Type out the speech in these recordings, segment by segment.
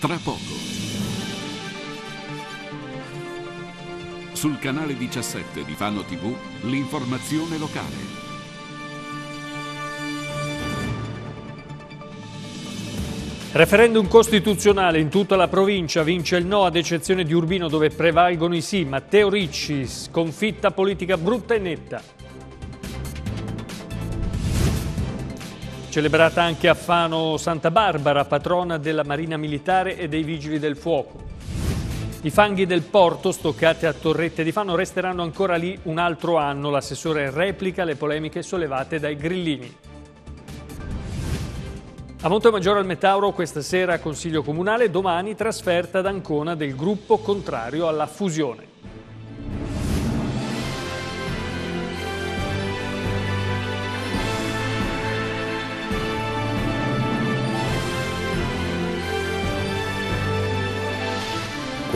tra poco. Sul canale 17 di Fano TV, l'informazione locale. Referendum costituzionale in tutta la provincia, vince il no ad eccezione di Urbino dove prevalgono i sì. Matteo Ricci, sconfitta politica brutta e netta. Celebrata anche a Fano Santa Barbara, patrona della Marina Militare e dei Vigili del Fuoco. I fanghi del porto, stoccati a Torrette di Fano, resteranno ancora lì un altro anno. L'assessore replica le polemiche sollevate dai grillini. A Montemaggiore al Metauro questa sera Consiglio Comunale, domani trasferta ad Ancona del gruppo contrario alla fusione.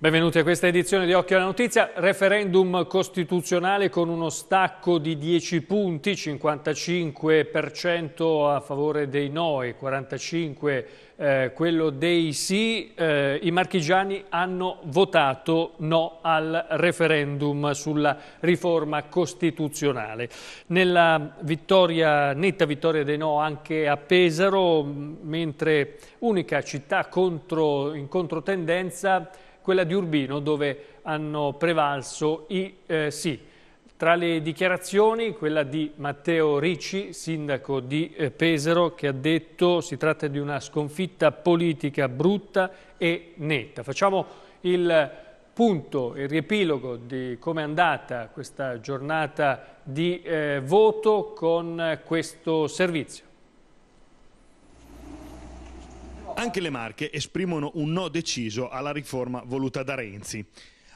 Benvenuti a questa edizione di Occhio alla Notizia. Referendum costituzionale con uno stacco di 10 punti, 55% a favore dei no e 45% eh, quello dei sì. Eh, I marchigiani hanno votato no al referendum sulla riforma costituzionale. Nella vittoria, netta vittoria dei no anche a Pesaro, mentre unica città contro, in controtendenza quella di Urbino dove hanno prevalso i eh, sì. Tra le dichiarazioni, quella di Matteo Ricci, sindaco di eh, Pesaro, che ha detto si tratta di una sconfitta politica brutta e netta. Facciamo il punto, il riepilogo di come è andata questa giornata di eh, voto con questo servizio. Anche le Marche esprimono un no deciso alla riforma voluta da Renzi.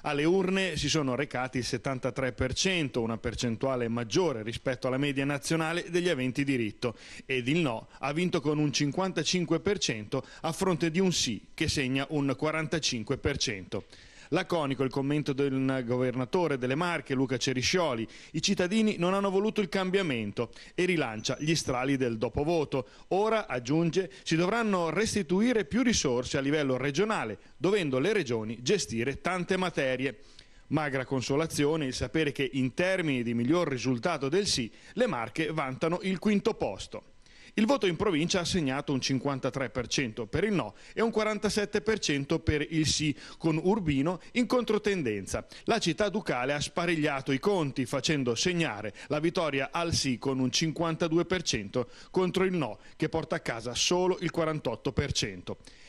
Alle urne si sono recati il 73%, una percentuale maggiore rispetto alla media nazionale degli aventi diritto, ed il no ha vinto con un 55% a fronte di un sì che segna un 45%. Laconico il commento del governatore delle Marche, Luca Ceriscioli. I cittadini non hanno voluto il cambiamento e rilancia gli strali del dopovoto. Ora, aggiunge, si dovranno restituire più risorse a livello regionale, dovendo le regioni gestire tante materie. Magra consolazione il sapere che in termini di miglior risultato del sì, le Marche vantano il quinto posto. Il voto in provincia ha segnato un 53% per il no e un 47% per il sì, con Urbino in controtendenza. La città ducale ha sparegliato i conti facendo segnare la vittoria al sì con un 52% contro il no che porta a casa solo il 48%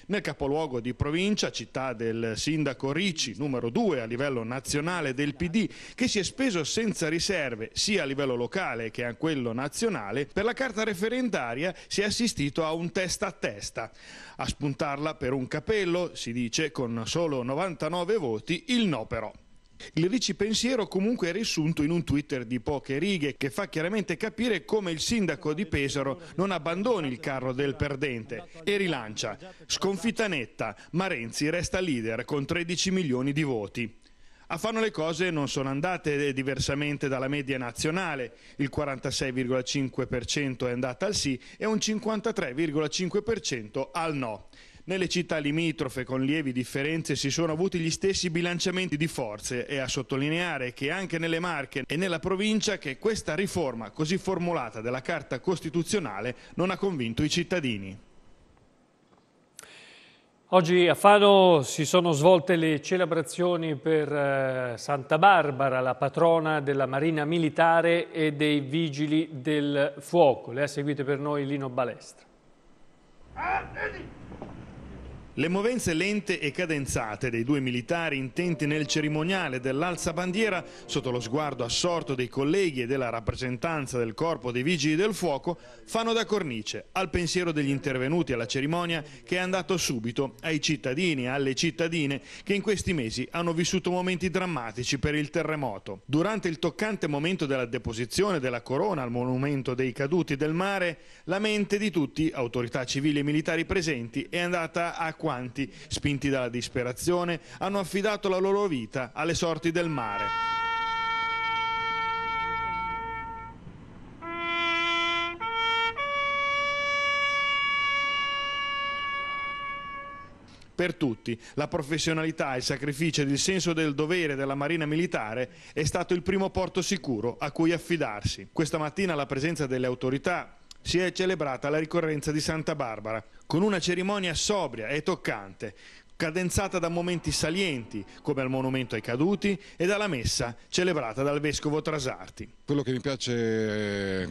nel capoluogo di provincia, città del sindaco Ricci, numero due a livello nazionale del PD, che si è speso senza riserve sia a livello locale che a quello nazionale, per la carta referendaria si è assistito a un testa a testa. A spuntarla per un capello, si dice, con solo 99 voti, il no però. Il ricipensiero comunque è riassunto in un Twitter di poche righe che fa chiaramente capire come il sindaco di Pesaro non abbandoni il carro del perdente e rilancia. Sconfitta netta, ma Renzi resta leader con 13 milioni di voti. A Fanno le cose non sono andate eh, diversamente dalla media nazionale, il 46,5% è andata al sì e un 53,5% al no. Nelle città limitrofe, con lievi differenze, si sono avuti gli stessi bilanciamenti di forze e a sottolineare che anche nelle Marche e nella provincia che questa riforma così formulata della Carta Costituzionale non ha convinto i cittadini. Oggi a Fano si sono svolte le celebrazioni per eh, Santa Barbara, la patrona della Marina Militare e dei Vigili del Fuoco. Le ha seguite per noi Lino Balestra. Ah, le movenze lente e cadenzate dei due militari intenti nel cerimoniale dell'alza bandiera sotto lo sguardo assorto dei colleghi e della rappresentanza del corpo dei vigili del fuoco, fanno da cornice al pensiero degli intervenuti alla cerimonia che è andato subito ai cittadini e alle cittadine che in questi mesi hanno vissuto momenti drammatici per il terremoto. Durante il toccante momento della deposizione della corona al monumento dei caduti del mare, la mente di tutti, autorità civili e militari presenti, è andata a quanti, spinti dalla disperazione, hanno affidato la loro vita alle sorti del mare. Per tutti, la professionalità, il sacrificio ed il senso del dovere della Marina Militare è stato il primo porto sicuro a cui affidarsi. Questa mattina la presenza delle autorità si è celebrata la ricorrenza di Santa Barbara, con una cerimonia sobria e toccante, cadenzata da momenti salienti, come al monumento ai caduti, e dalla messa celebrata dal vescovo Trasarti. Quello che mi piace eh,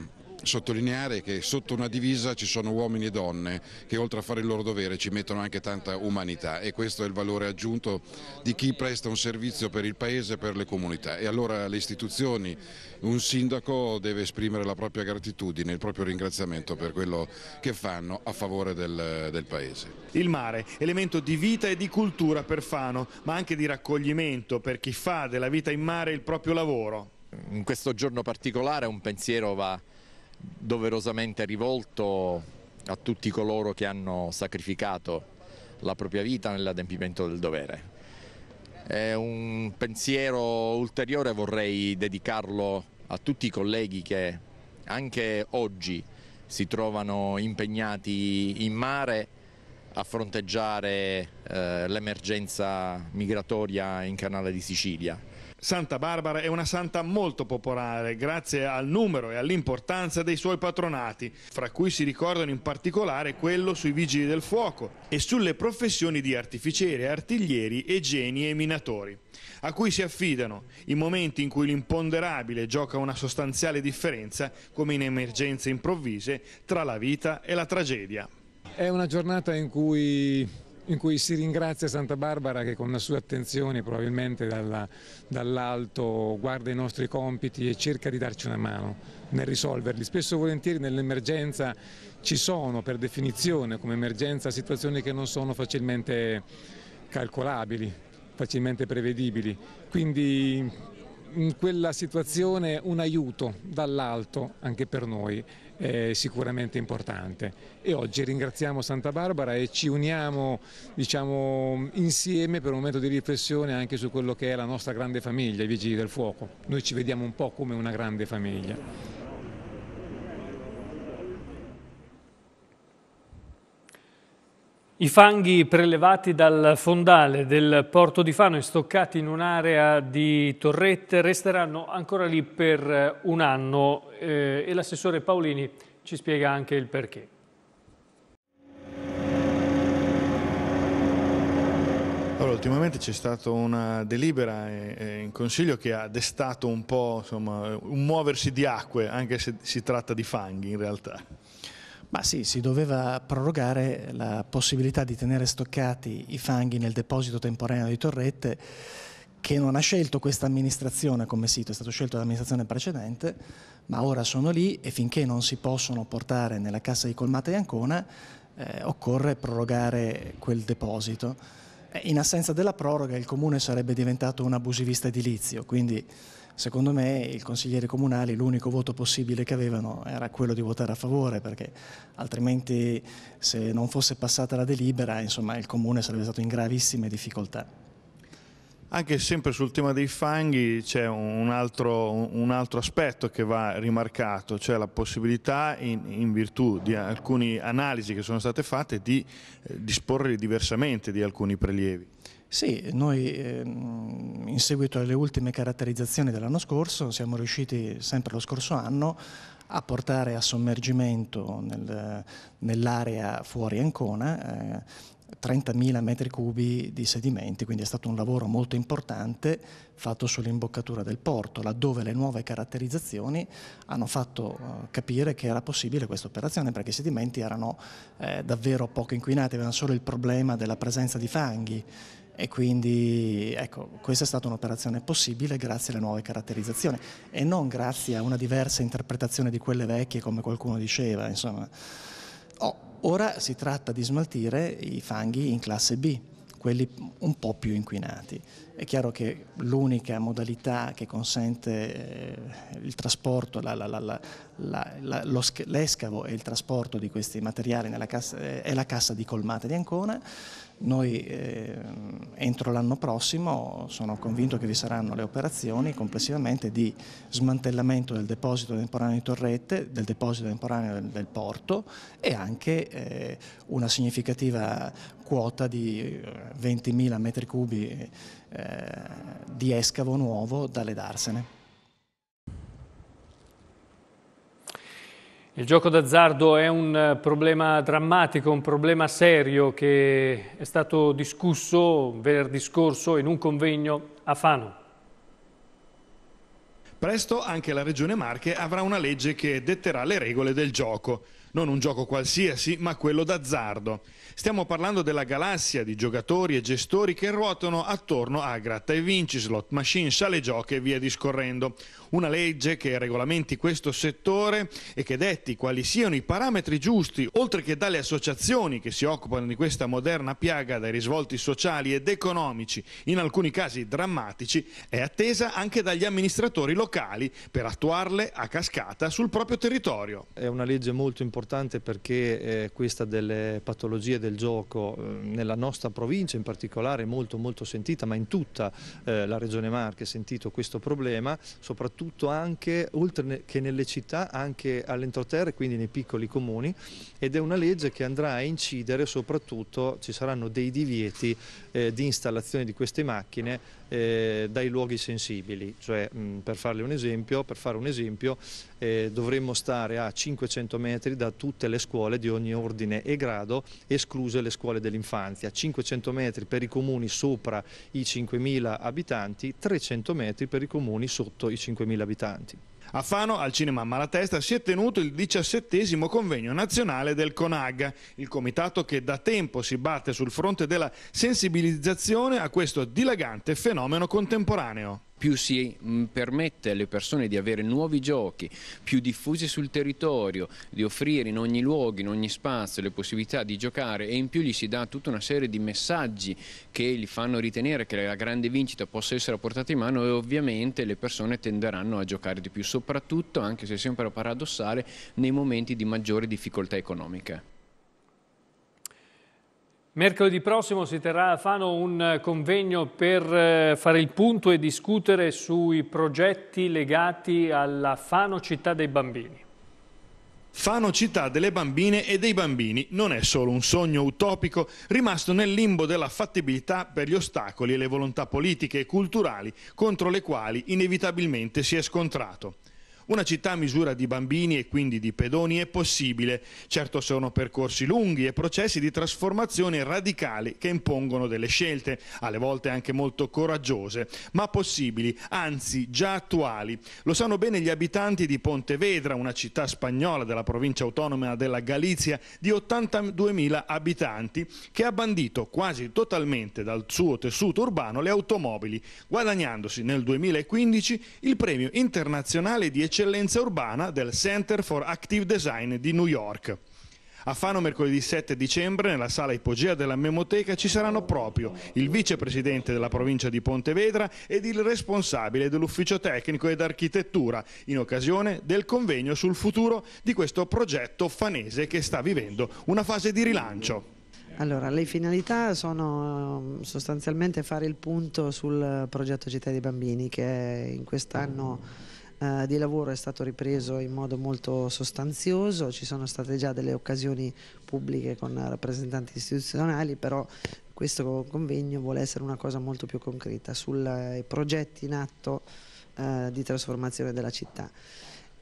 sottolineare che sotto una divisa ci sono uomini e donne che oltre a fare il loro dovere ci mettono anche tanta umanità e questo è il valore aggiunto di chi presta un servizio per il Paese e per le comunità e allora le istituzioni, un sindaco deve esprimere la propria gratitudine, il proprio ringraziamento per quello che fanno a favore del, del Paese. Il mare, elemento di vita e di cultura per Fano, ma anche di raccoglimento per chi fa della vita in mare il proprio lavoro. In questo giorno particolare un pensiero va doverosamente rivolto a tutti coloro che hanno sacrificato la propria vita nell'adempimento del dovere. È un pensiero ulteriore vorrei dedicarlo a tutti i colleghi che anche oggi si trovano impegnati in mare a fronteggiare eh, l'emergenza migratoria in Canale di Sicilia. Santa Barbara è una santa molto popolare grazie al numero e all'importanza dei suoi patronati, fra cui si ricordano in particolare quello sui vigili del fuoco e sulle professioni di artificieri, artiglieri e geni e minatori, a cui si affidano i momenti in cui l'imponderabile gioca una sostanziale differenza, come in emergenze improvvise, tra la vita e la tragedia. È una giornata in cui in cui si ringrazia Santa Barbara che con la sua attenzione probabilmente dall'alto guarda i nostri compiti e cerca di darci una mano nel risolverli. Spesso e volentieri nell'emergenza ci sono per definizione come emergenza situazioni che non sono facilmente calcolabili, facilmente prevedibili, quindi in quella situazione un aiuto dall'alto anche per noi eh, sicuramente importante. E oggi ringraziamo Santa Barbara e ci uniamo diciamo, insieme per un momento di riflessione anche su quello che è la nostra grande famiglia, i Vigili del Fuoco. Noi ci vediamo un po' come una grande famiglia. I fanghi prelevati dal fondale del porto di Fano e stoccati in un'area di torrette resteranno ancora lì per eh, un anno eh, e l'assessore Paolini ci spiega anche il perché. Allora, ultimamente c'è stata una delibera eh, eh, in Consiglio che ha destato un po' insomma, un muoversi di acque, anche se si tratta di fanghi in realtà. Ma sì, si doveva prorogare la possibilità di tenere stoccati i fanghi nel deposito temporaneo di Torrette che non ha scelto questa amministrazione come sito, è stato scelto dall'amministrazione precedente, ma ora sono lì e finché non si possono portare nella cassa di colmata di Ancona eh, occorre prorogare quel deposito. Eh, in assenza della proroga il comune sarebbe diventato un abusivista edilizio, quindi Secondo me il consigliere comunale l'unico voto possibile che avevano era quello di votare a favore perché altrimenti se non fosse passata la delibera insomma, il comune sarebbe stato in gravissime difficoltà. Anche sempre sul tema dei fanghi c'è un altro, un altro, aspetto che va rimarcato, cioè la possibilità in, in virtù di alcune analisi che sono state fatte di eh, disporre diversamente di alcuni prelievi. Sì, noi ehm, in seguito alle ultime caratterizzazioni dell'anno scorso siamo riusciti sempre lo scorso anno a portare a sommergimento nel, nell'area fuori Ancona eh, 30.000 metri cubi di sedimenti, quindi è stato un lavoro molto importante fatto sull'imboccatura del porto, laddove le nuove caratterizzazioni hanno fatto eh, capire che era possibile questa operazione perché i sedimenti erano eh, davvero poco inquinati, avevano solo il problema della presenza di fanghi e quindi ecco, questa è stata un'operazione possibile grazie alle nuove caratterizzazioni e non grazie a una diversa interpretazione di quelle vecchie come qualcuno diceva. Oh, ora si tratta di smaltire i fanghi in classe B, quelli un po' più inquinati. È chiaro che l'unica modalità che consente eh, il trasporto, la, la, la, lo, l'escavo e il trasporto di questi materiali cassa, eh, è la cassa di colmate di Ancona noi eh, entro l'anno prossimo sono convinto che vi saranno le operazioni complessivamente di smantellamento del deposito temporaneo di Torrette, del deposito temporaneo del, del porto e anche eh, una significativa quota di eh, 20.000 metri cubi eh, di escavo nuovo da ledarsene. Il gioco d'azzardo è un eh, problema drammatico, un problema serio che è stato discusso venerdì scorso in un convegno a Fano. Presto anche la Regione Marche avrà una legge che detterà le regole del gioco. Non un gioco qualsiasi, ma quello d'azzardo. Stiamo parlando della galassia di giocatori e gestori che ruotano attorno a gratta e vinci, slot machine, sale giochi e via discorrendo. Una legge che regolamenti questo settore e che detti quali siano i parametri giusti, oltre che dalle associazioni che si occupano di questa moderna piaga dai risvolti sociali ed economici, in alcuni casi drammatici, è attesa anche dagli amministratori locali per attuarle a cascata sul proprio territorio. È una legge molto importante perché eh, questa delle patologie del del gioco eh, nella nostra provincia in particolare molto molto sentita, ma in tutta eh, la regione Marche è sentito questo problema, soprattutto anche oltre che nelle città, anche all'entroterra e quindi nei piccoli comuni ed è una legge che andrà a incidere soprattutto, ci saranno dei divieti eh, di installazione di queste macchine eh, dai luoghi sensibili, cioè mh, per, farle un esempio, per fare un esempio eh, dovremmo stare a 500 metri da tutte le scuole di ogni ordine e grado, escluse le scuole dell'infanzia, 500 metri per i comuni sopra i 5.000 abitanti, 300 metri per i comuni sotto i 5.000 abitanti. A Fano, al cinema Malatesta, si è tenuto il diciassettesimo convegno nazionale del CONAG, il comitato che da tempo si batte sul fronte della sensibilizzazione a questo dilagante fenomeno contemporaneo più si mm, permette alle persone di avere nuovi giochi più diffusi sul territorio, di offrire in ogni luogo, in ogni spazio le possibilità di giocare e in più gli si dà tutta una serie di messaggi che gli fanno ritenere che la grande vincita possa essere a portata in mano e ovviamente le persone tenderanno a giocare di più, soprattutto, anche se sempre paradossale, nei momenti di maggiore difficoltà economica. Mercoledì prossimo si terrà a Fano un eh, convegno per eh, fare il punto e discutere sui progetti legati alla Fano Città dei Bambini. Fano città delle bambine e dei bambini non è solo un sogno utopico rimasto nel limbo della fattibilità per gli ostacoli e le volontà politiche e culturali contro le quali inevitabilmente si è scontrato. Una città a misura di bambini e quindi di pedoni è possibile. Certo sono percorsi lunghi e processi di trasformazione radicali che impongono delle scelte, alle volte anche molto coraggiose, ma possibili, anzi già attuali. Lo sanno bene gli abitanti di Pontevedra, una città spagnola della provincia autonoma della Galizia di 82.000 abitanti, che ha bandito quasi totalmente dal suo tessuto urbano le automobili, guadagnandosi nel 2015 il premio internazionale di eccellenza eccellenza urbana del Center for Active Design di New York. A Fano mercoledì 7 dicembre nella sala ipogea della Memoteca ci saranno proprio il vicepresidente della provincia di Pontevedra ed il responsabile dell'ufficio tecnico ed architettura in occasione del convegno sul futuro di questo progetto fanese che sta vivendo una fase di rilancio. Allora, le finalità sono ehm, sostanzialmente fare il punto sul progetto Città dei Bambini che in quest'anno eh, di lavoro è stato ripreso in modo molto sostanzioso, ci sono state già delle occasioni pubbliche con rappresentanti istituzionali, però questo convegno vuole essere una cosa molto più concreta sui progetti in atto eh, di trasformazione della città.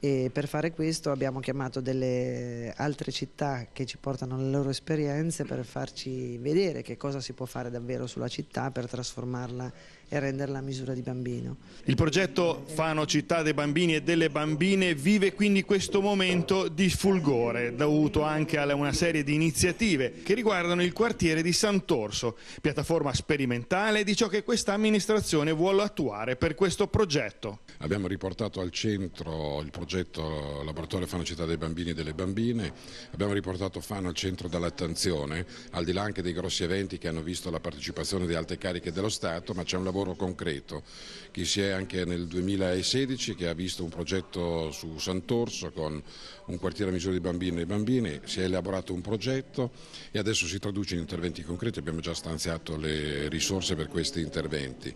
E per fare questo abbiamo chiamato delle altre città che ci portano le loro esperienze per farci vedere che cosa si può fare davvero sulla città per trasformarla e renderla a misura di bambino. Il progetto Fano Città dei Bambini e delle Bambine vive quindi questo momento di fulgore dovuto anche a una serie di iniziative che riguardano il quartiere di Sant'Orso, piattaforma sperimentale di ciò che questa amministrazione vuole attuare per questo progetto. Abbiamo riportato al centro il progetto Laboratorio Fano Città dei Bambini e delle Bambine, abbiamo riportato Fano al centro dell'attenzione, al di là anche dei grossi eventi che hanno visto la partecipazione di alte cariche dello Stato, ma c'è un lavoro lavoro concreto. Chi si è anche nel 2016 che ha visto un progetto su Sant'Orso con un quartiere a misura di bambini e bambini, si è elaborato un progetto e adesso si traduce in interventi concreti, abbiamo già stanziato le risorse per questi interventi,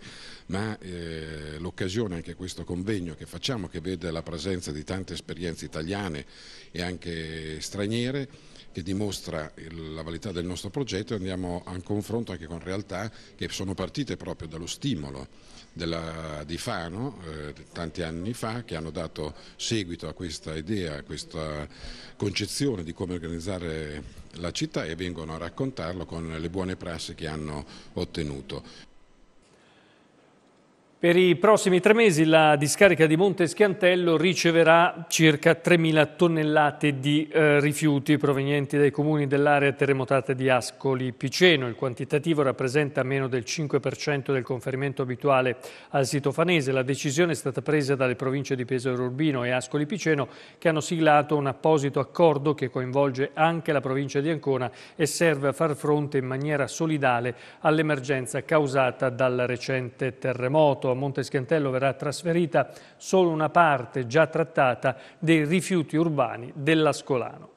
ma eh, l'occasione anche questo convegno che facciamo che vede la presenza di tante esperienze italiane e anche straniere che dimostra la validità del nostro progetto e andiamo a confronto anche con realtà che sono partite proprio dallo stimolo della, di Fano eh, tanti anni fa che hanno dato seguito a questa idea, a questa concezione di come organizzare la città e vengono a raccontarlo con le buone prassi che hanno ottenuto. Per i prossimi tre mesi la discarica di Monte Schiantello riceverà circa 3.000 tonnellate di eh, rifiuti provenienti dai comuni dell'area terremotata di Ascoli Piceno. Il quantitativo rappresenta meno del 5% del conferimento abituale al sito fanese. La decisione è stata presa dalle province di Pesaro Urbino e Ascoli Piceno che hanno siglato un apposito accordo che coinvolge anche la provincia di Ancona e serve a far fronte in maniera solidale all'emergenza causata dal recente terremoto a Monte Schiantello verrà trasferita solo una parte già trattata dei rifiuti urbani dell'Ascolano.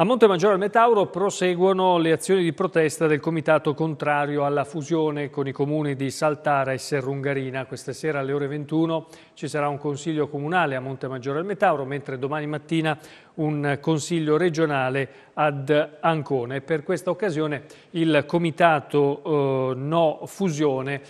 A Monte Maggiore al Metauro proseguono le azioni di protesta del comitato contrario alla fusione con i comuni di Saltara e Serrungarina. Questa sera alle ore 21 ci sarà un consiglio comunale a Monte Maggiore al Metauro, mentre domani mattina un consiglio regionale ad Ancone. Per questa occasione il comitato eh, no fusione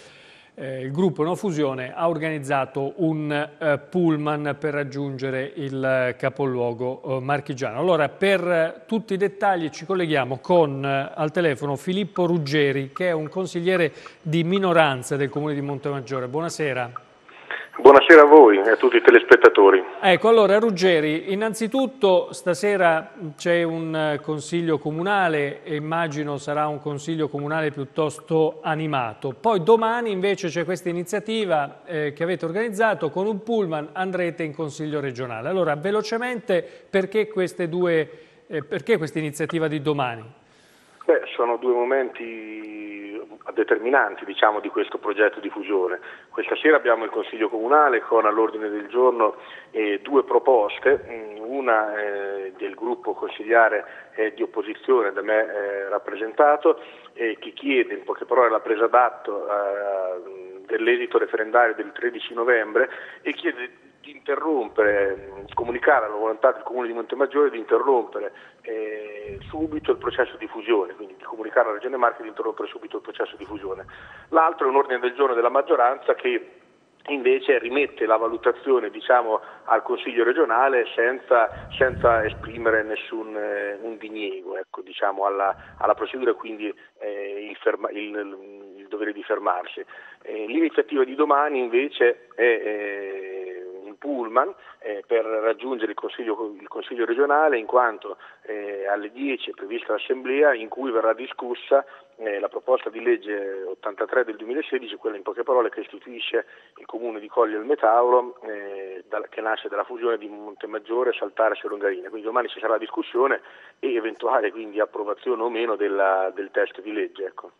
eh, il gruppo No Fusione ha organizzato un eh, pullman per raggiungere il eh, capoluogo eh, marchigiano. Allora, per eh, tutti i dettagli ci colleghiamo con eh, al telefono Filippo Ruggeri, che è un consigliere di minoranza del comune di Montemaggiore. Buonasera. Buonasera a voi e a tutti i telespettatori. Ecco, allora Ruggeri, innanzitutto stasera c'è un eh, consiglio comunale e immagino sarà un consiglio comunale piuttosto animato. Poi domani invece c'è questa iniziativa eh, che avete organizzato con un pullman andrete in consiglio regionale. Allora, velocemente, perché, due, eh, perché questa iniziativa di domani? Beh, sono due momenti determinanti diciamo, di questo progetto di fusione. Questa sera abbiamo il Consiglio Comunale con all'ordine del giorno eh, due proposte, mm, una eh, del gruppo consigliare eh, di opposizione da me eh, rappresentato che chiede in poche parole la presa d'atto eh, dell'esito referendario del 13 novembre e chiede di interrompere, comunicare alla volontà del Comune di Montemaggiore di interrompere eh, subito il processo di fusione, quindi di comunicare alla Regione Marche di interrompere subito il processo di fusione. L'altro è un ordine del giorno della maggioranza che invece rimette la valutazione diciamo, al Consiglio regionale senza, senza esprimere nessun eh, un diniego ecco, diciamo, alla, alla, procedura e quindi eh, il, ferma, il, il, dovere di fermarsi. Eh, l'iniziativa di domani invece è eh, pullman eh, per raggiungere il consiglio, il consiglio, regionale in quanto eh, alle 10 è prevista l'assemblea in cui verrà discussa eh, la proposta di legge 83 del 2016, quella in poche parole che istituisce il comune di Coglio e il Metauro eh, da, che nasce dalla fusione di Montemaggiore, Saltare e Solongarina. Quindi domani ci sarà la discussione e eventuale quindi, approvazione o meno della, del testo di legge. Ecco.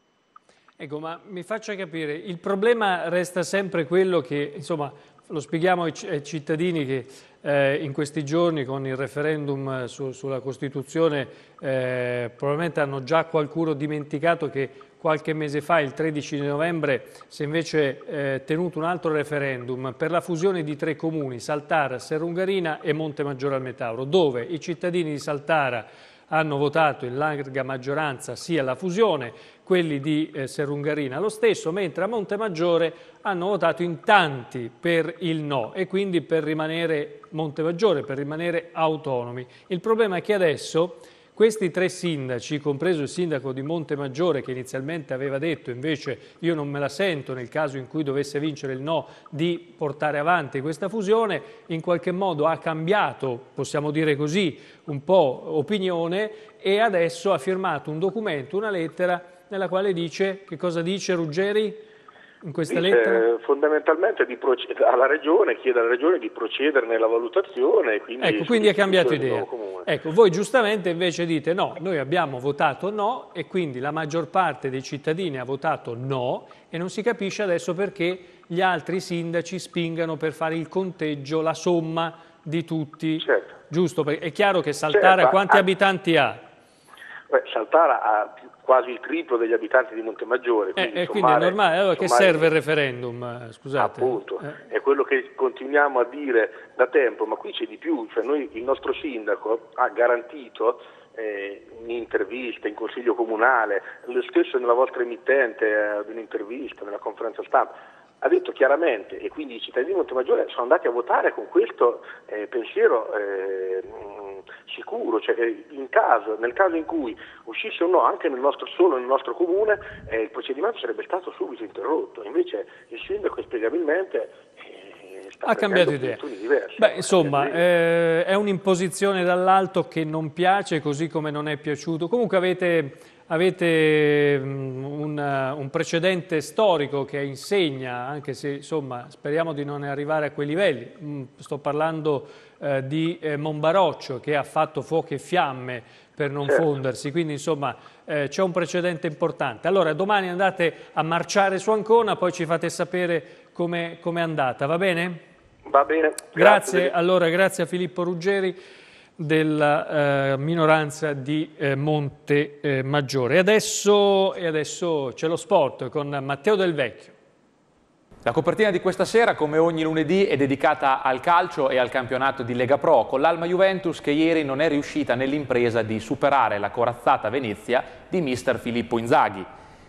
Ecco, ma mi faccia capire, il problema resta sempre quello che, insomma, lo spieghiamo ai, cittadini che eh, in questi giorni con il referendum eh, su, sulla Costituzione eh, probabilmente hanno già qualcuno dimenticato che qualche mese fa, il 13 novembre, si è invece eh, tenuto un altro referendum per la fusione di tre comuni, Saltara, Serrungarina e Monte Maggiore al Metauro, dove i cittadini di Saltara hanno votato in larga maggioranza sì alla fusione, quelli di eh, Serungarina lo stesso, mentre a Montemaggiore hanno votato in tanti per il no e quindi per rimanere Montemaggiore, per rimanere autonomi. Il problema è che adesso questi tre sindaci, compreso il sindaco di Montemaggiore che inizialmente aveva detto invece io non me la sento nel caso in cui dovesse vincere il no di portare avanti questa fusione, in qualche modo ha cambiato, possiamo dire così, un po' opinione e adesso ha firmato un documento, una lettera nella quale dice, che cosa dice Ruggeri? in questa dice, lettera? Fondamentalmente alla regione, chiede alla regione di procedere nella valutazione. Quindi ecco, quindi ha cambiato idea. Ecco, voi giustamente invece dite no, noi abbiamo votato no e quindi la maggior parte dei cittadini ha votato no e non si capisce adesso perché gli altri sindaci spingano per fare il conteggio, la somma di tutti. Certo. Giusto? Perché è chiaro che cioè, saltare certo. a quanti abitanti ha? Beh, Saltara ha quasi il triplo degli abitanti di Montemaggiore. Eh, quindi, eh, sommare, quindi è normale, allora che serve il referendum? Scusate. Appunto, eh. è quello che continuiamo a dire da tempo, ma qui c'è di più, cioè noi, il nostro sindaco ha garantito in eh, intervista, in consiglio comunale, lo stesso nella vostra emittente ad eh, un'intervista, nella conferenza stampa, ha detto chiaramente, e quindi i cittadini di Montemaggiore sono andati a votare con questo eh, pensiero eh, sicuro, cioè caso, nel caso in cui uscisse o no anche nel nostro, solo nel nostro comune, eh, il procedimento sarebbe stato subito interrotto, invece il sindaco spiegabilmente eh, ha cambiato idea. Beh, eh, insomma, eh, è un'imposizione dall'alto che non piace, così come non è piaciuto. Comunque avete Avete mm, un, uh, un, precedente storico che insegna, anche se insomma, speriamo di non arrivare a quei livelli, mm, sto parlando eh, di eh, Monbaroccio che ha fatto fuoco e fiamme per non certo. fondersi, quindi insomma eh, c'è un precedente importante. Allora domani andate a marciare su Ancona, poi ci fate sapere come è andata, va bene? Va bene. Grazie, grazie allora grazie a Filippo Ruggeri della eh, minoranza di eh, Monte eh, Maggiore. E adesso, e adesso c'è lo sport con Matteo Del Vecchio. La copertina di questa sera, come ogni lunedì, è dedicata al calcio e al campionato di Lega Pro, con l'Alma Juventus che ieri non è riuscita nell'impresa di superare la corazzata Venezia di mister Filippo Inzaghi.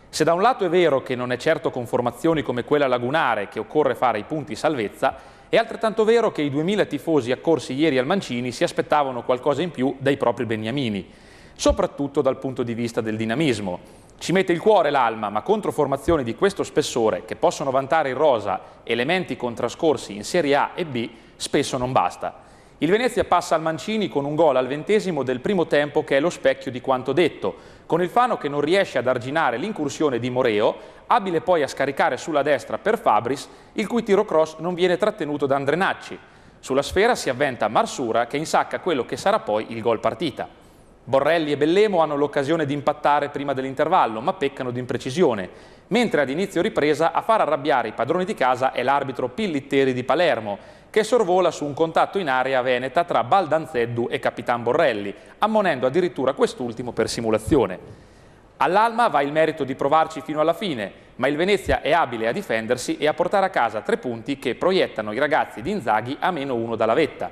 Se da un lato è vero che non è certo con formazioni come quella lagunare che occorre fare i punti salvezza, è altrettanto vero che i 2000 tifosi accorsi ieri al Mancini si aspettavano qualcosa in più dai propri beniamini, soprattutto dal punto di vista del dinamismo. Ci mette il cuore l'alma, ma contro formazioni di questo spessore, che possono vantare in rosa elementi contrascorsi in Serie A e B, spesso non basta. Il Venezia passa al Mancini con un gol al ventesimo del primo tempo che è lo specchio di quanto detto, con il Fano che non riesce ad arginare l'incursione di Moreo, abile poi a scaricare sulla destra per Fabris, il cui tiro cross non viene trattenuto da Andrenacci. Sulla sfera si avventa Marsura che insacca quello che sarà poi il gol partita. Borrelli e Bellemo hanno l'occasione di impattare prima dell'intervallo, ma peccano di imprecisione, mentre ad inizio ripresa a far arrabbiare i padroni di casa è l'arbitro Pillitteri di Palermo, che sorvola su un contatto in area veneta tra Baldanzeddu e Capitan Borrelli, ammonendo addirittura quest'ultimo per simulazione. All'Alma va il merito di provarci fino alla fine, ma il Venezia è abile a difendersi e a portare a casa tre punti che proiettano i ragazzi di Inzaghi a meno uno dalla vetta.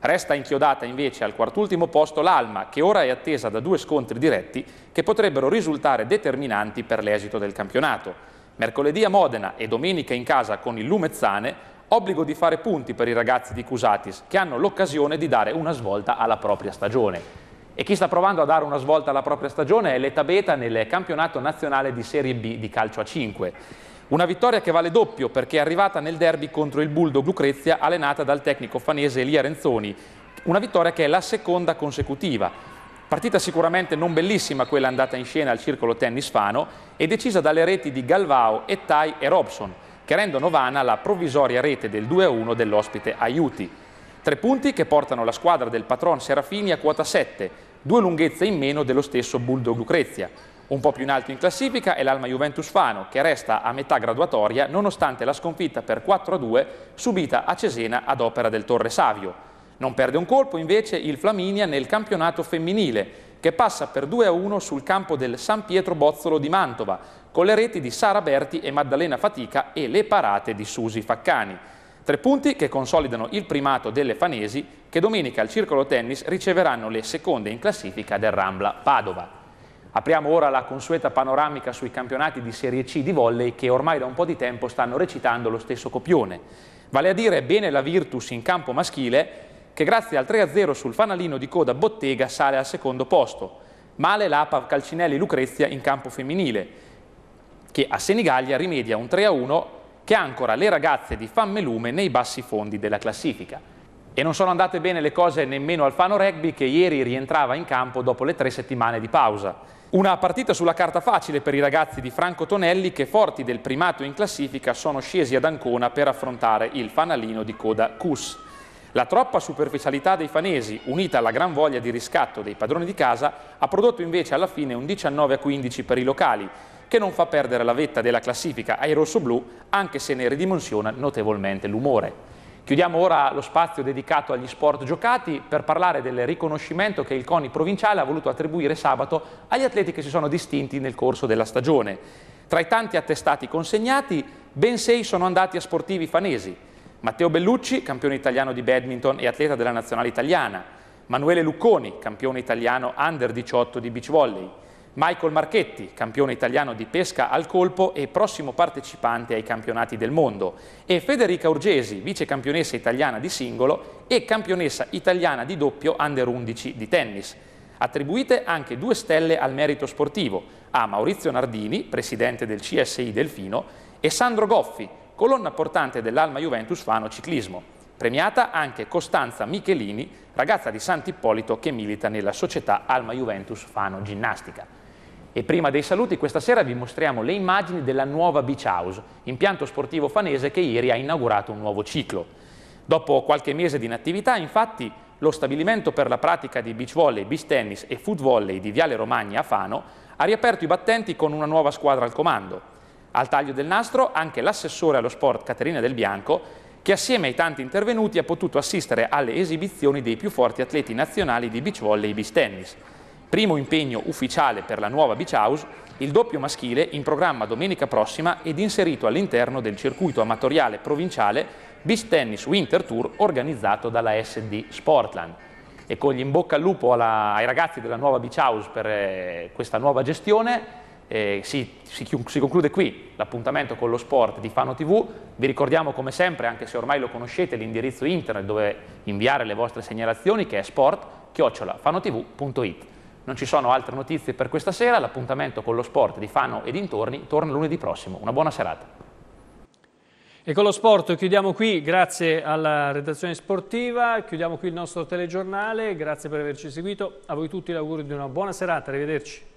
Resta inchiodata invece al quartultimo posto l'Alma, che ora è attesa da due scontri diretti che potrebbero risultare determinanti per l'esito del campionato. Mercoledì a Modena e domenica in casa con il Lumezzane obbligo di fare punti per i ragazzi di Cusatis che hanno l'occasione di dare una svolta alla propria stagione. E chi sta provando a dare una svolta alla propria stagione è l'Eta Beta nel campionato nazionale di Serie B di calcio a 5. Una vittoria che vale doppio perché è arrivata nel derby contro il Bulldog Lucrezia allenata dal tecnico fanese Elia Renzoni. Una vittoria che è la seconda consecutiva. Partita sicuramente non bellissima quella andata in scena al Circolo Tennis Fano e decisa dalle reti di Galvao, Ettai e Robson che rendono vana la provvisoria rete del 2-1 dell'ospite Aiuti. Tre punti che portano la squadra del patron Serafini a quota 7, due lunghezze in meno dello stesso Bulldog Lucrezia. Un po' più in alto in classifica è l'Alma Juventus Fano, che resta a metà graduatoria nonostante la sconfitta per 4-2 subita a Cesena ad opera del Torre Savio. Non perde un colpo invece il Flaminia nel campionato femminile, che passa per 2-1 sul campo del San Pietro Bozzolo di Mantova, con le reti di Sara Berti e Maddalena Fatica e le parate di Susi Faccani. Tre punti che consolidano il primato delle fanesi che domenica al Circolo Tennis riceveranno le seconde in classifica del Rambla Padova. Apriamo ora la consueta panoramica sui campionati di Serie C di volley che ormai da un po' di tempo stanno recitando lo stesso copione. Vale a dire bene la Virtus in campo maschile che grazie al 3-0 sul fanalino di coda Bottega sale al secondo posto. Male l'APA Calcinelli Lucrezia in campo femminile che a Senigallia rimedia un 3-1 che ancora le ragazze di Fammelume nei bassi fondi della classifica. E non sono andate bene le cose nemmeno al Fano Rugby che ieri rientrava in campo dopo le tre settimane di pausa. Una partita sulla carta facile per i ragazzi di Franco Tonelli che forti del primato in classifica sono scesi ad Ancona per affrontare il fanalino di coda Cus. La troppa superficialità dei fanesi, unita alla gran voglia di riscatto dei padroni di casa, ha prodotto invece alla fine un 19 a 15 per i locali, che non fa perdere la vetta della classifica ai rossoblù, anche se ne ridimensiona notevolmente l'umore. Chiudiamo ora lo spazio dedicato agli sport giocati per parlare del riconoscimento che il CONI provinciale ha voluto attribuire sabato agli atleti che si sono distinti nel corso della stagione. Tra i tanti attestati consegnati, ben sei sono andati a sportivi fanesi, Matteo Bellucci, campione italiano di badminton e atleta della nazionale italiana, Manuele Lucconi, campione italiano under 18 di beach volley, Michael Marchetti, campione italiano di pesca al colpo e prossimo partecipante ai campionati del mondo, e Federica Urgesi, vice campionessa italiana di singolo e campionessa italiana di doppio under 11 di tennis. Attribuite anche due stelle al merito sportivo a Maurizio Nardini, presidente del CSI Delfino, e Sandro Goffi, Colonna portante dell'Alma Juventus Fano Ciclismo, premiata anche Costanza Michelini, ragazza di Sant'Ippolito che milita nella società Alma Juventus Fano Ginnastica. E prima dei saluti questa sera vi mostriamo le immagini della nuova Beach House, impianto sportivo fanese che ieri ha inaugurato un nuovo ciclo. Dopo qualche mese di inattività, infatti, lo stabilimento per la pratica di beach volley, beach tennis e foot volley di Viale Romagna a Fano ha riaperto i battenti con una nuova squadra al comando al taglio del nastro anche l'assessore allo sport Caterina Del Bianco, che assieme ai tanti intervenuti ha potuto assistere alle esibizioni dei più forti atleti nazionali di beach volley e beach tennis. Primo impegno ufficiale per la nuova beach house, il doppio maschile in programma domenica prossima ed inserito all'interno del circuito amatoriale provinciale Beach Tennis Winter Tour organizzato dalla SD Sportland e con gli in bocca al lupo alla, ai ragazzi della nuova Beach House per eh, questa nuova gestione eh, si, si, si, conclude qui l'appuntamento con lo sport di Fano TV. Vi ricordiamo come sempre, anche se ormai lo conoscete, l'indirizzo internet dove inviare le vostre segnalazioni che è sport-fanotv.it. Non ci sono altre notizie per questa sera, l'appuntamento con lo sport di Fano e dintorni torna lunedì prossimo. Una buona serata. E con lo sport chiudiamo qui, grazie alla redazione sportiva, chiudiamo qui il nostro telegiornale, grazie per averci seguito, a voi tutti l'augurio di una buona serata, arrivederci.